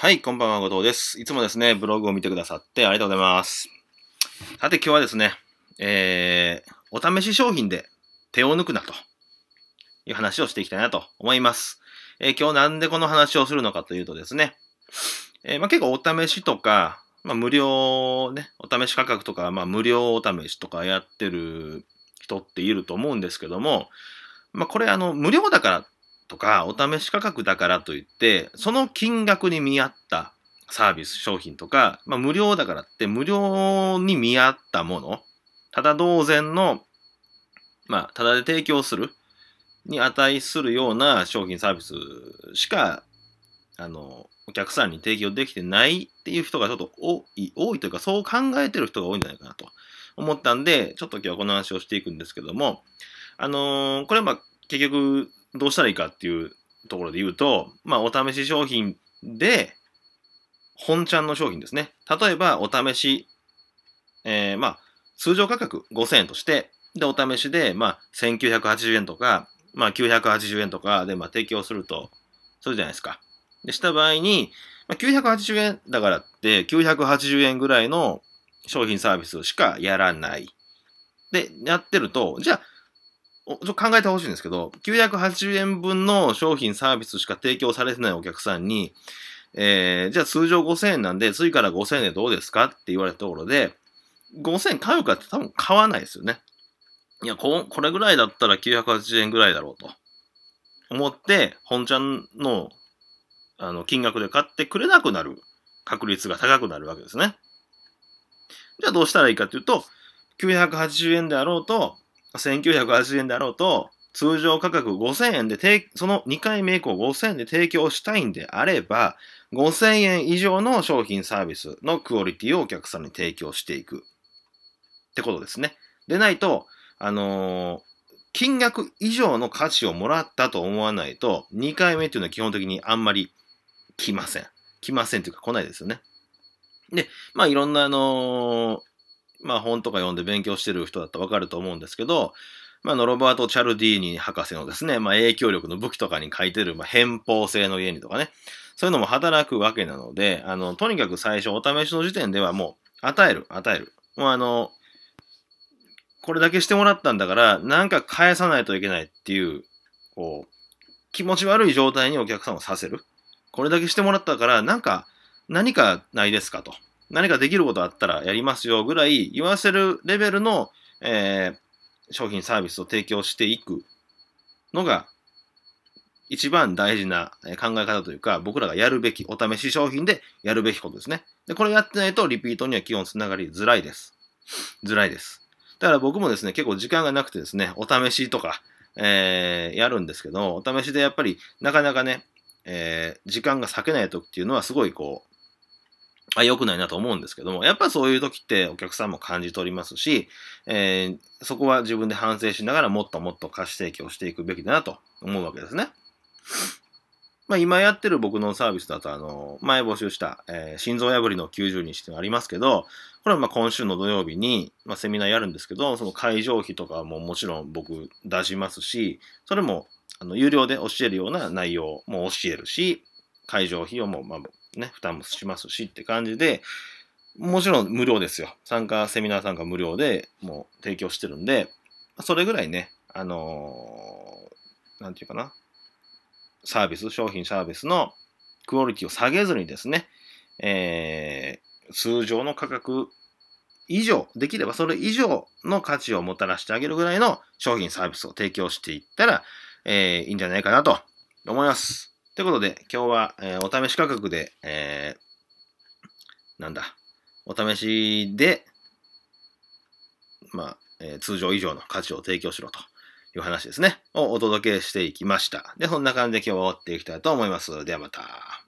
はい、こんばんは、後藤です。いつもですね、ブログを見てくださってありがとうございます。さて、今日はですね、えー、お試し商品で手を抜くなという話をしていきたいなと思います。えー、今日なんでこの話をするのかというとですね、えー、まあ、結構お試しとか、まあ、無料ね、お試し価格とか、まあ、無料お試しとかやってる人っていると思うんですけども、まあ、これあの、無料だからとか、お試し価格だからといって、その金額に見合ったサービス、商品とか、まあ、無料だからって無料に見合ったもの、ただ同然の、まあ、ただで提供する、に値するような商品サービスしか、あの、お客さんに提供できてないっていう人がちょっと多い、多いというか、そう考えてる人が多いんじゃないかなと思ったんで、ちょっと今日はこの話をしていくんですけども、あのー、これはまあ結局どうしたらいいかっていうところで言うと、まあ、お試し商品で、本ちゃんの商品ですね。例えば、お試し、えー、まあ、通常価格5000円として、で、お試しで、まあ、1980円とか、まあ、980円とかで、まあ、提供すると、するじゃないですか。で、した場合に、まあ、980円だからって、980円ぐらいの商品サービスしかやらない。で、やってると、じゃあ、ちょ考えてほしいんですけど、980円分の商品サービスしか提供されてないお客さんに、えー、じゃあ通常5000円なんで、次から5000円でどうですかって言われたところで、5000円買うかって多分買わないですよね。いや、こ、これぐらいだったら980円ぐらいだろうと思って、本ちゃんの、あの、金額で買ってくれなくなる確率が高くなるわけですね。じゃあどうしたらいいかっていうと、980円であろうと、1980円であろうと、通常価格5000円でその2回目以降5000円で提供したいんであれば、5000円以上の商品サービスのクオリティをお客さんに提供していく。ってことですね。でないと、あのー、金額以上の価値をもらったと思わないと、2回目っていうのは基本的にあんまり来ません。来ませんというか来ないですよね。で、まあいろんなあのーまあ本とか読んで勉強してる人だったらわかると思うんですけど、まあのロバート・チャルディーニ博士のですね、まあ影響力の武器とかに書いてる、まあ偏方性の家にとかね、そういうのも働くわけなので、あの、とにかく最初お試しの時点ではもう、与える、与える。もうあの、これだけしてもらったんだから、なんか返さないといけないっていう、こう、気持ち悪い状態にお客さんをさせる。これだけしてもらったから、なんか、何かないですかと。何かできることあったらやりますよぐらい言わせるレベルの、えー、商品サービスを提供していくのが一番大事な考え方というか、僕らがやるべき、お試し商品でやるべきことですね。で、これやってないとリピートには基本つながりづらいです。づらいです。だから僕もですね、結構時間がなくてですね、お試しとか、えー、やるんですけど、お試しでやっぱりなかなかね、えー、時間が割けない時っていうのはすごいこう、あ、良くないなと思うんですけども、やっぱそういう時ってお客さんも感じ取りますし、えー、そこは自分で反省しながらもっともっと貸し提供していくべきだなと思うわけですね。まあ、今やってる僕のサービスだと、あの、前募集した、えー、心臓破りの90日っていうのありますけど、これはまあ今週の土曜日に、まあ、セミナーやるんですけど、その会場費とかももちろん僕出しますし、それもあの有料で教えるような内容も教えるし、会場費用もまあね、負担もしますしって感じで、もちろん無料ですよ。参加、セミナー参加無料でもう提供してるんで、それぐらいね、あのー、なんていうかな、サービス、商品サービスのクオリティを下げずにですね、えー、通常の価格以上、できればそれ以上の価値をもたらしてあげるぐらいの商品サービスを提供していったら、えー、いいんじゃないかなと思います。ということで、今日は、えー、お試し価格で、えー、なんだ、お試しで、まあ、えー、通常以上の価値を提供しろという話ですね、をお届けしていきました。で、こんな感じで今日は終わっていきたいと思います。ではまた。